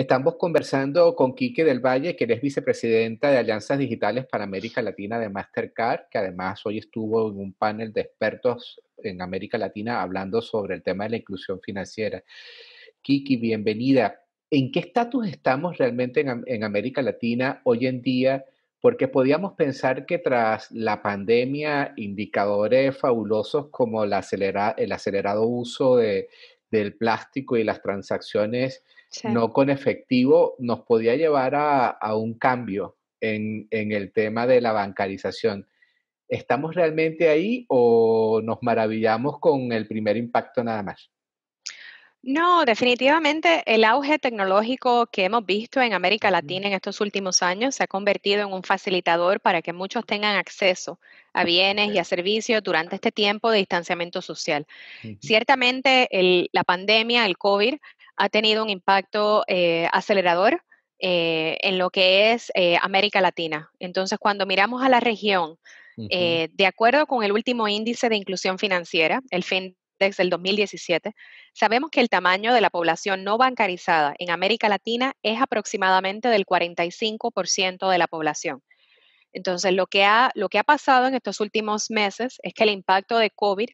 Estamos conversando con Kiki del Valle, que es vicepresidenta de Alianzas Digitales para América Latina de Mastercard, que además hoy estuvo en un panel de expertos en América Latina hablando sobre el tema de la inclusión financiera. Kiki, bienvenida. ¿En qué estatus estamos realmente en, América Latina hoy en día? Porque podíamos pensar que tras la pandemia, indicadores fabulosos como el acelerado uso de del plástico y las transacciones no con efectivo nos podía llevar a, a un cambio en, en, el tema de la bancarización. ¿Estamos realmente ahí o nos maravillamos con el primer impacto nada más? No, definitivamente el auge tecnológico que hemos visto en América Latina en estos últimos años se ha convertido en un facilitador para que muchos tengan acceso a bienes y a servicios durante este tiempo de distanciamiento social. Ciertamente la pandemia, el COVID, ha tenido un impacto eh, acelerador eh, en lo que es eh, América Latina. Entonces, cuando miramos a la región, de acuerdo con el último índice de inclusión financiera, el fin desde el 2017, sabemos que el tamaño de la población no bancarizada en América Latina es aproximadamente del 45% de la población. Entonces, lo que, ha, lo que ha pasado en estos últimos meses es que el impacto de COVID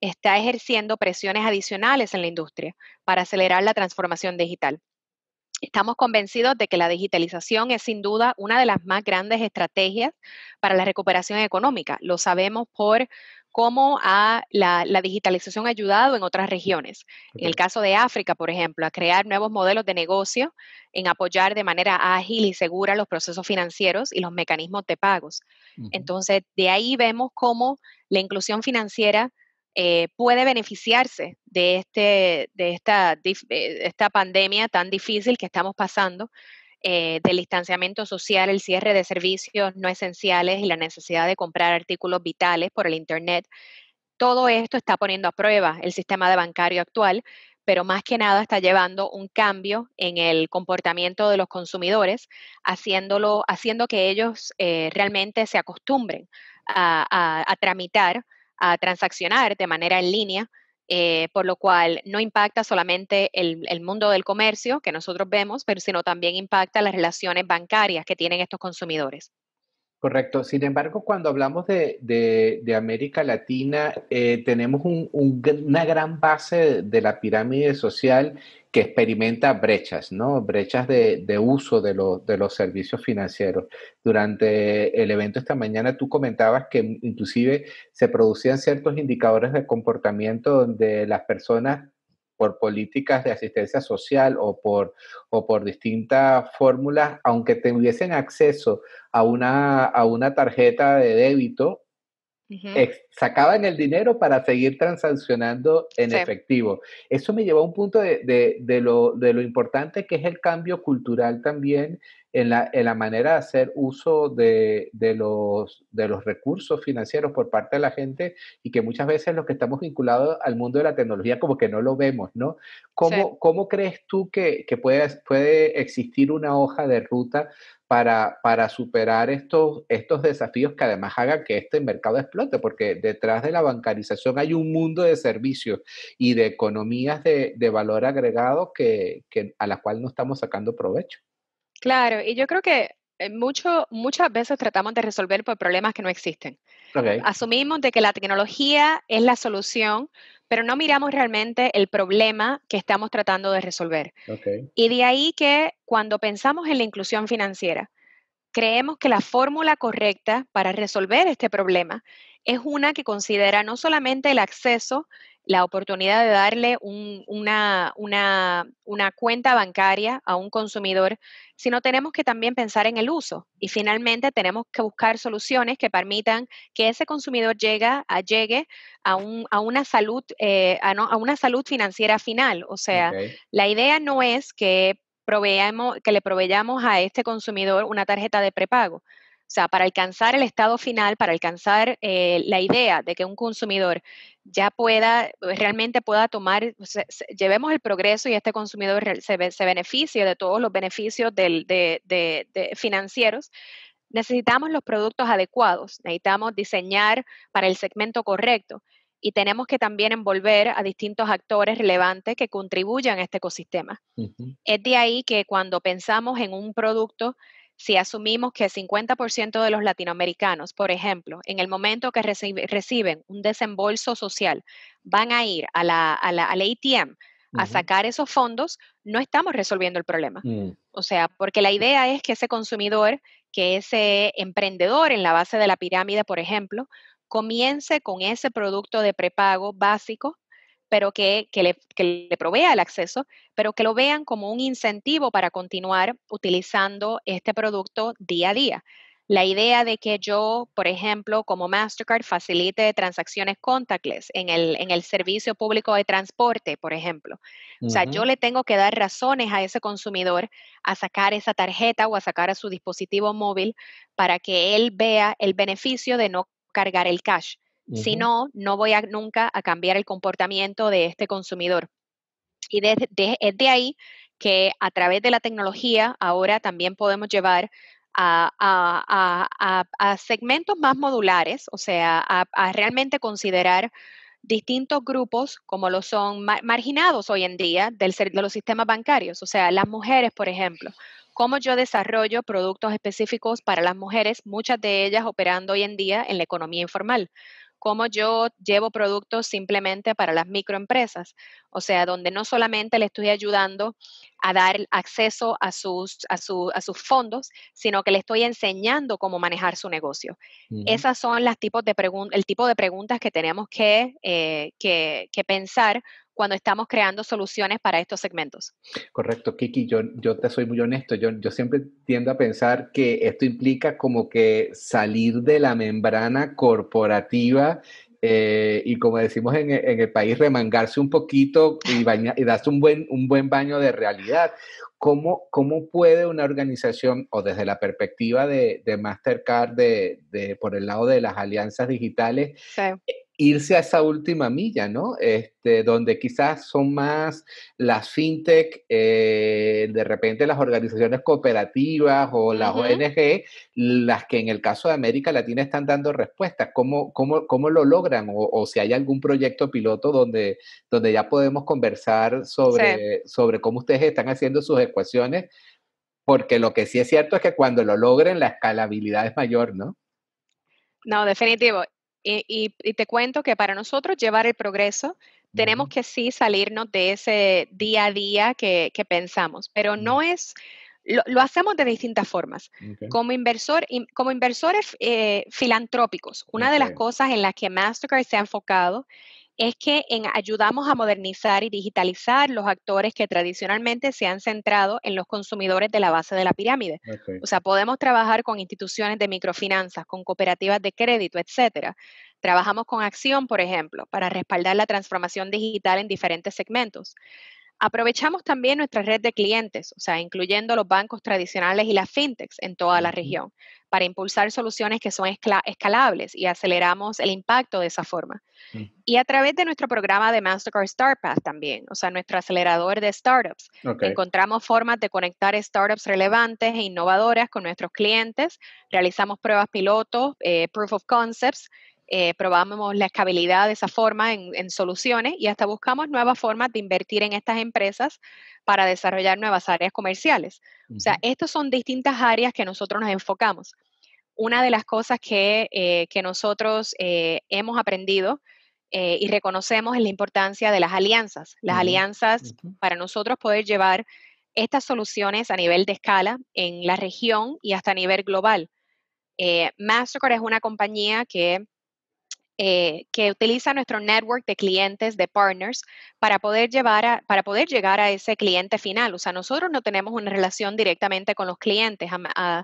está ejerciendo presiones adicionales en la industria para acelerar la transformación digital. Estamos convencidos de que la digitalización es sin duda una de las más grandes estrategias para la recuperación económica. Lo sabemos por cómo ha, la, digitalización ha ayudado en otras regiones. En el caso de África, por ejemplo, a crear nuevos modelos de negocio, en apoyar de manera ágil y segura los procesos financieros y los mecanismos de pagos. Entonces, de ahí vemos cómo la inclusión financiera eh, puede beneficiarse de, este, de, esta, de esta pandemia tan difícil que estamos pasando eh, del distanciamiento social, el cierre de servicios no esenciales y la necesidad de comprar artículos vitales por el Internet. Todo esto está poniendo a prueba el sistema de bancario actual, pero más que nada está llevando un cambio en el comportamiento de los consumidores, haciendo que ellos eh, realmente se acostumbren a tramitar, a transaccionar de manera en línea eh, por lo cual no impacta solamente el, el, mundo del comercio que nosotros vemos, pero sino también impacta las relaciones bancarias que tienen estos consumidores. Correcto. Sin embargo, cuando hablamos de, América Latina, eh, tenemos una gran base de, la pirámide social que experimenta brechas, ¿no? Brechas de, uso de, los servicios financieros. Durante el evento esta mañana tú comentabas que inclusive se producían ciertos indicadores de comportamiento donde las personas por políticas de asistencia social o por, o por distintas fórmulas, aunque tuviesen acceso a una, a una tarjeta de débito, sacaban el dinero para seguir transaccionando en efectivo. Eso me llevó a un punto de, de, lo, de lo importante que es el cambio cultural también en la, manera de hacer uso de, los, de los recursos financieros por parte de la gente y que muchas veces los que estamos vinculados al mundo de la tecnología como que no lo vemos, ¿no? ¿Cómo, ¿cómo crees tú que, que puede, existir una hoja de ruta para, para, superar estos, estos desafíos que además hagan que este mercado explote, porque detrás de la bancarización hay un mundo de servicios y de economías de, valor agregado que, a la cual no estamos sacando provecho. Claro, y yo creo que eh, mucho, muchas veces tratamos de resolver problemas que no existen. Asumimos de que la tecnología es la solución, pero no miramos realmente el problema que estamos tratando de resolver. Y de ahí que cuando pensamos en la inclusión financiera, creemos que la fórmula correcta para resolver este problema es una que considera no solamente el acceso la oportunidad de darle una, una, cuenta bancaria a un consumidor, sino tenemos que también pensar en el uso. Y finalmente tenemos que buscar soluciones que permitan que ese consumidor llega, a, llegue a, a una salud, eh, a, una salud financiera final. O sea, la idea no es que, proveamos, que le proveyamos a este consumidor una tarjeta de prepago o sea, para alcanzar el estado final, para alcanzar eh, la idea de que un consumidor ya pueda, eh, realmente pueda tomar, llevemos el progreso y este consumidor se, beneficie de todos los beneficios de, financieros, necesitamos los productos adecuados, necesitamos diseñar para el segmento correcto y tenemos que también envolver a distintos actores relevantes que contribuyan a este ecosistema. Es de ahí que cuando pensamos en un producto, si asumimos que 50% de los latinoamericanos, por ejemplo, en el momento que reciben un desembolso social, van a ir a la, ATM a sacar esos fondos, no estamos resolviendo el problema. Mm. O sea, porque la idea es que ese consumidor, que ese emprendedor en la base de la pirámide, por ejemplo, comience con ese producto de prepago básico pero que, le, le, provea el acceso, pero que lo vean como un incentivo para continuar utilizando este producto día a día. La idea de que yo, por ejemplo, como Mastercard, facilite transacciones contactless en el, en el servicio público de transporte, por ejemplo. O sea, yo le tengo que dar razones a ese consumidor a sacar esa tarjeta o a sacar a su dispositivo móvil para que él vea el beneficio de no cargar el cash si no, no voy nunca a cambiar el comportamiento de este consumidor. Y es de ahí que a través de la tecnología ahora también podemos llevar a, segmentos más modulares, o sea, a realmente considerar distintos grupos, como los son marginados hoy en día del, de los sistemas bancarios, o sea, las mujeres, por ejemplo. Cómo yo desarrollo productos específicos para las mujeres, muchas de ellas operando hoy en día en la economía informal cómo yo llevo productos simplemente para las microempresas, o sea, donde no solamente le estoy ayudando a dar acceso a sus, a, a sus fondos, sino que le estoy enseñando cómo manejar su negocio. Esas son las tipos de el tipo de preguntas que tenemos que, eh, que pensar cuando estamos creando soluciones para estos segmentos. Correcto, Kiki, yo, yo te soy muy honesto, yo, yo siempre tiendo a pensar que esto implica como que salir de la membrana corporativa eh, y como decimos en, el país, remangarse un poquito y, baña, y darse un buen, un buen baño de realidad. ¿Cómo, ¿Cómo puede una organización, o desde la perspectiva de, Mastercard, de, por el lado de las alianzas digitales, irse a esa última milla, ¿no? Este, donde quizás son más las fintech, eh, de repente las organizaciones cooperativas o las ONG, las que en el caso de América Latina están dando respuestas. ¿Cómo, lo logran? O, si hay algún proyecto piloto donde, donde ya podemos conversar sobre, sobre cómo ustedes están haciendo sus ecuaciones, porque lo que sí es cierto es que cuando lo logren la escalabilidad es mayor, ¿no? No, definitivo. Y, te cuento que para nosotros llevar el progreso tenemos que sí salirnos de ese día a día que, pensamos, pero no es, lo, hacemos de distintas formas. Como, inversor, como inversores eh, filantrópicos, una de las cosas en las que Mastercard se ha enfocado es que en, ayudamos a modernizar y digitalizar los actores que tradicionalmente se han centrado en los consumidores de la base de la pirámide. O sea, podemos trabajar con instituciones de microfinanzas, con cooperativas de crédito, etcétera. Trabajamos con Acción, por ejemplo, para respaldar la transformación digital en diferentes segmentos. Aprovechamos también nuestra red de clientes, o sea, incluyendo los bancos tradicionales y las fintechs en toda la región, para impulsar soluciones que son escalables y aceleramos el impacto de esa forma. Mm. Y a través de nuestro programa de Mastercard StartPath también, o sea, nuestro acelerador de startups, encontramos formas de conectar startups relevantes e innovadoras con nuestros clientes, realizamos pruebas piloto, eh, proof of concepts, eh, probamos la escalabilidad de esa forma en, soluciones y hasta buscamos nuevas formas de invertir en estas empresas para desarrollar nuevas áreas comerciales. O sea, estas son distintas áreas que nosotros nos enfocamos. Una de las cosas que, eh, que nosotros eh, hemos aprendido y reconocemos es la importancia de las alianzas. Las alianzas para nosotros poder llevar estas soluciones a nivel de escala en la región y hasta a nivel global. Mastercard es una compañía que eh, que utiliza nuestro network de clientes, de partners, para poder, llevar para poder llegar a ese cliente final. O sea, nosotros no tenemos una relación directamente con los clientes, a,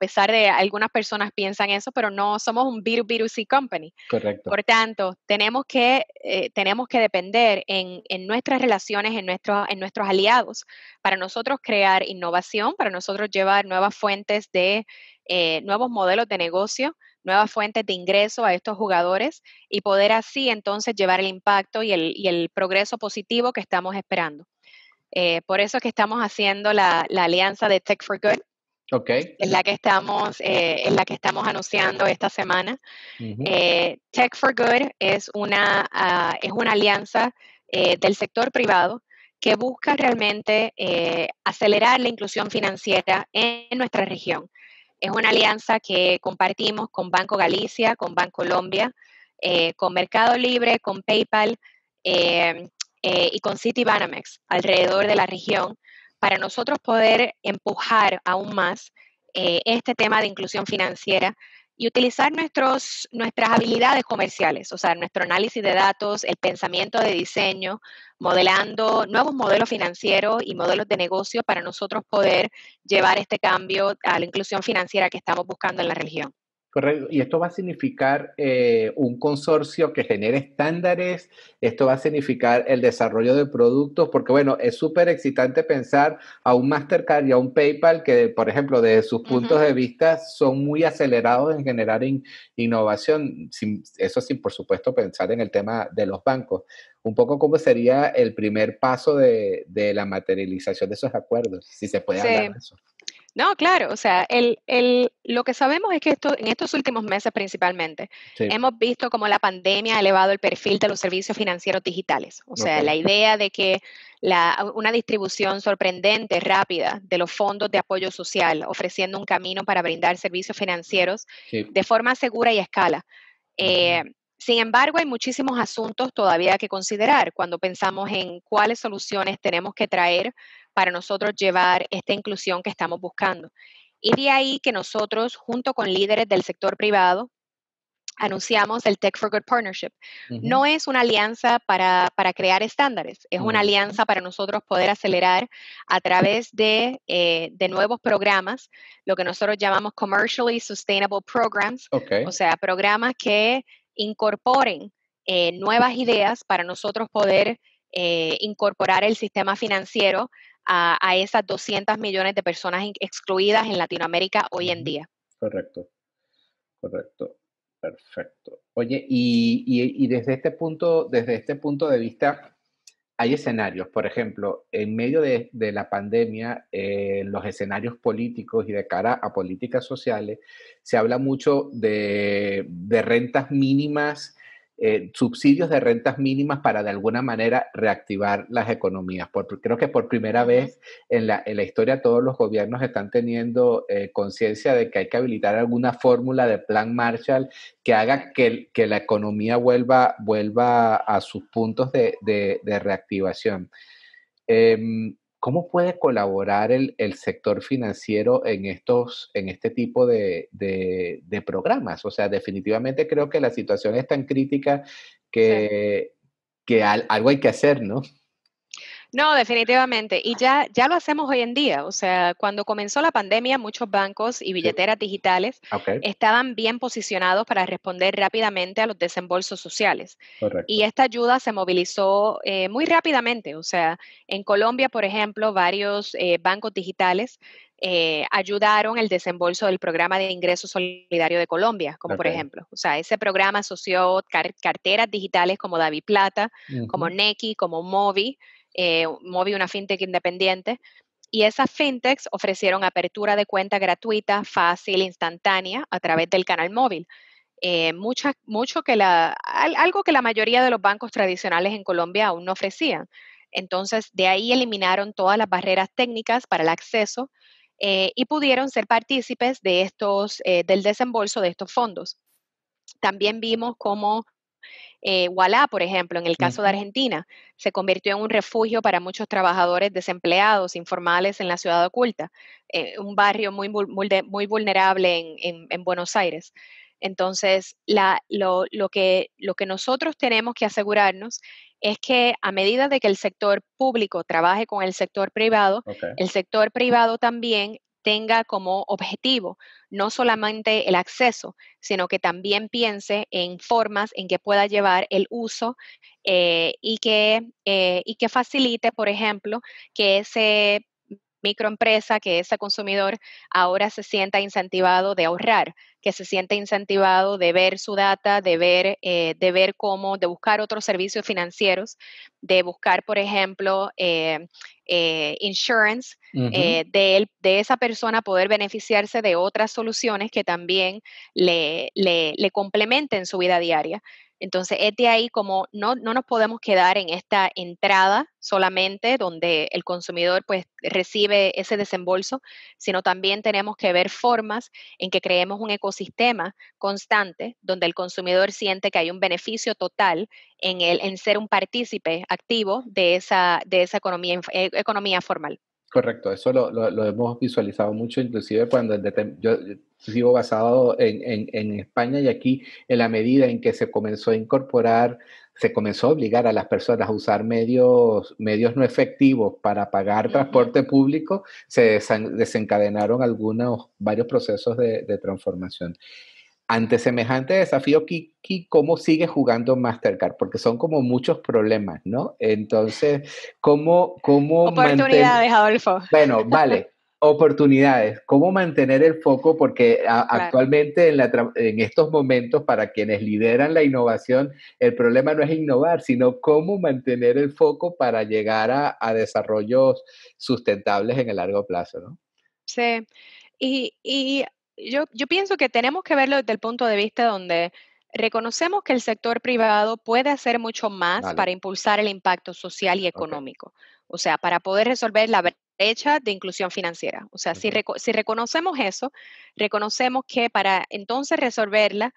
pesar de algunas personas piensan eso, pero no somos un B2B2C company. Correcto. Por tanto, tenemos que, eh, tenemos que depender en, en nuestras relaciones, en, en nuestros aliados, para nosotros crear innovación, para nosotros llevar nuevas fuentes de eh, nuevos modelos de negocio nuevas fuentes de ingreso a estos jugadores y poder así entonces llevar el impacto y el, progreso positivo que estamos esperando. Eh, por eso es que estamos haciendo la, alianza de Tech for Good, Okay. En la que estamos, eh, la que estamos anunciando esta semana. Eh, Tech for Good es una, ah, es una alianza del sector privado que busca realmente acelerar la inclusión financiera en nuestra región. Es una alianza que compartimos con Banco Galicia, con Banco Colombia, eh, con Mercado Libre, con PayPal eh, eh, y con Citibanamex alrededor de la región para nosotros poder empujar aún más este tema de inclusión financiera y utilizar nuestros, nuestras habilidades comerciales, o sea, nuestro análisis de datos, el pensamiento de diseño, modelando nuevos modelos financieros y modelos de negocio para nosotros poder llevar este cambio a la inclusión financiera que estamos buscando en la región. Correcto. Y esto va a significar eh, un consorcio que genere estándares, esto va a significar el desarrollo de productos, porque bueno, es súper excitante pensar a un Mastercard y a un PayPal que, por ejemplo, desde sus puntos de vista son muy acelerados en generar innovación. Sin, eso sin, por supuesto, pensar en el tema de los bancos. Un poco cómo sería el primer paso de, la materialización de esos acuerdos, si se puede hablar de eso. No, claro, o sea, el, el, lo que sabemos es que esto, en estos últimos meses principalmente hemos visto como la pandemia ha elevado el perfil de los servicios financieros digitales. O sea, la idea de que la, una distribución sorprendente, rápida de los fondos de apoyo social, ofreciendo un camino para brindar servicios financieros de forma segura y a escala. Eh, sin embargo, hay muchísimos asuntos todavía que considerar cuando pensamos en cuáles soluciones tenemos que traer para nosotros llevar esta inclusión que estamos buscando. Y de ahí que nosotros, junto con líderes del sector privado, anunciamos el Tech for Good Partnership. No es una alianza para, crear estándares, es una alianza para nosotros poder acelerar a través eh, de, nuevos programas, lo que nosotros llamamos Commercially Sustainable Programs, o sea, programas que incorporen eh, nuevas ideas para nosotros poder eh, incorporar el sistema financiero a, esas 200 millones de personas excluidas en Latinoamérica hoy en día. Correcto, correcto, perfecto. Oye, y, desde, este punto, desde este punto de vista, hay escenarios, por ejemplo, en medio de, la pandemia, eh, en los escenarios políticos y de cara a políticas sociales, se habla mucho de rentas mínimas eh, subsidios de rentas mínimas para de alguna manera reactivar las economías. creo que por primera vez en la, en la historia todos los gobiernos están teniendo eh, conciencia de que hay que habilitar alguna fórmula de plan Marshall que haga que, que la economía vuelva, vuelva a sus puntos de, reactivación. Em, ¿Cómo puede colaborar el, el, sector financiero en, estos, en este tipo de, de, de, programas? O sea, definitivamente creo que la situación es tan crítica que, que algo hay que hacer, ¿no? No, definitivamente. Y ya, ya lo hacemos hoy en día. O sea, cuando comenzó la pandemia, muchos bancos y billeteras digitales estaban bien posicionados para responder rápidamente a los desembolsos sociales. Y esta ayuda se movilizó eh, muy rápidamente. O sea, en Colombia, por ejemplo, varios eh, bancos digitales eh, ayudaron el desembolso del programa de ingreso solidario de Colombia, como por ejemplo. O sea, ese programa asoció carteras digitales como David Plata, como Neki, como Movi, eh, una fintech independiente, y esas fintechs ofrecieron apertura de cuenta gratuita, fácil, instantánea, a través del canal móvil. Eh, mucho que la, algo que la mayoría de los bancos tradicionales en Colombia aún no ofrecían. Entonces, de ahí eliminaron todas las barreras técnicas para el acceso eh, y pudieron ser partícipes de estos, eh, del desembolso de estos fondos. También vimos cómo eh, por ejemplo, en el caso de Argentina, se convirtió en un refugio para muchos trabajadores desempleados informales en la ciudad oculta, eh, un barrio muy, muy vulnerable en, Buenos Aires. Entonces, lo, que, nosotros tenemos que asegurarnos es que a medida de que el sector público trabaje con el sector privado, el sector privado también tenga como objetivo no solamente el acceso, sino que también piense en formas en que pueda llevar el uso eh, y, que, eh, y que facilite, por ejemplo, que ese microempresa, que ese consumidor ahora se sienta incentivado de ahorrar, que se sienta incentivado de ver su data, de ver, eh, de ver cómo, de buscar otros servicios financieros, de buscar, por ejemplo, eh, eh, insurance, de, esa persona poder beneficiarse de otras soluciones que también le complementen su vida diaria. Entonces, es de ahí como no, nos podemos quedar en esta entrada solamente donde el consumidor pues, recibe ese desembolso, sino también tenemos que ver formas en que creemos un ecosistema constante donde el consumidor siente que hay un beneficio total en, ser un partícipe activo de esa, economía, eh, economía formal. Correcto, eso lo, hemos visualizado mucho, inclusive cuando yo, sigo basado en, España y aquí en la medida en que se comenzó a incorporar, se comenzó a obligar a las personas a usar medios, medios no efectivos para pagar transporte público, se desencadenaron algunos, varios procesos de transformación ante semejante desafío, ¿cómo sigue jugando Mastercard? Porque son como muchos problemas, ¿no? Entonces, ¿cómo... cómo Oportunidades, Adolfo. Bueno, vale. oportunidades, cómo mantener el foco, porque actualmente en, la, en, estos momentos para quienes lideran la innovación, el problema no es innovar, sino cómo mantener el foco para llegar a, desarrollos sustentables en el largo plazo, ¿no? Sí, y, y yo, pienso que tenemos que verlo desde el punto de vista donde reconocemos que el sector privado puede hacer mucho más para impulsar el impacto social y económico, o sea, para poder resolver la brecha de inclusión financiera. O sea, si reconocemos eso, reconocemos que para entonces resolverla,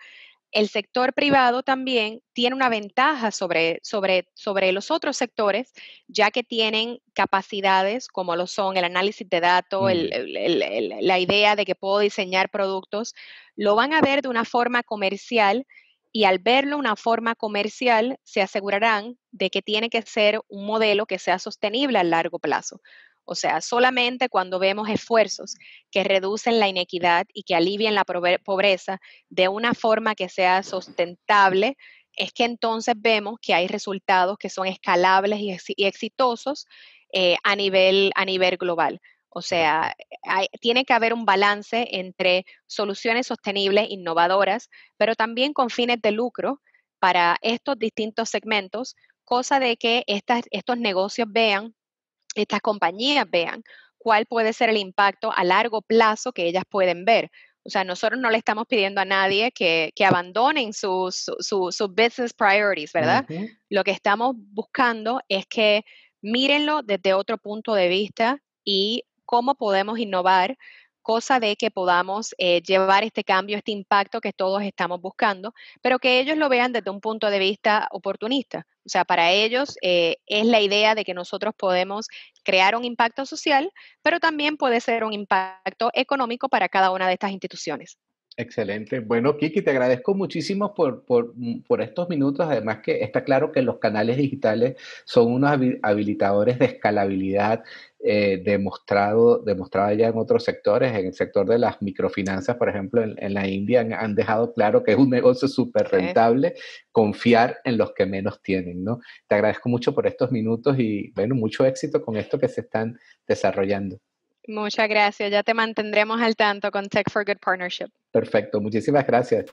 el sector privado también tiene una ventaja sobre, sobre, sobre, los otros sectores, ya que tienen capacidades como lo son el análisis de datos, la idea de que puedo diseñar productos, lo van a ver de una forma comercial y al verlo una forma comercial se asegurarán de que tiene que ser un modelo que sea sostenible a largo plazo. O sea, solamente cuando vemos esfuerzos que reducen la inequidad y que alivian la pobreza de una forma que sea sustentable, es que entonces vemos que hay resultados que son escalables y, exitosos eh, a, nivel, a nivel global. O sea, tiene que haber un balance entre soluciones sostenibles, innovadoras, pero también con fines de lucro para estos distintos segmentos, cosa de que estas, estos negocios vean estas compañías vean cuál puede ser el impacto a largo plazo que ellas pueden ver. O sea, nosotros no le estamos pidiendo a nadie que, abandonen sus business priorities, ¿verdad? Lo que estamos buscando es que mírenlo desde otro punto de vista y cómo podemos innovar, cosa de que podamos eh, llevar este cambio, este impacto que todos estamos buscando, pero que ellos lo vean desde un punto de vista oportunista. O sea, para ellos eh, es la idea de que nosotros podemos crear un impacto social, pero también puede ser un impacto económico para cada una de estas instituciones. Excelente. Bueno, Kiki, te agradezco muchísimo mm, por, estos minutos. Además que está claro que los canales digitales son unos habilitadores de escalabilidad eh, demostrado, demostrado ya en otros sectores, en el sector de las microfinanzas, por ejemplo, en, la India han, dejado claro que es un negocio súper rentable confiar en los que menos tienen, ¿no? Te agradezco mucho por estos minutos y, bueno, mucho éxito con esto que se están desarrollando. Muchas gracias. Ya te mantendremos al tanto con Tech for Good Partnership. Perfecto. Muchísimas gracias.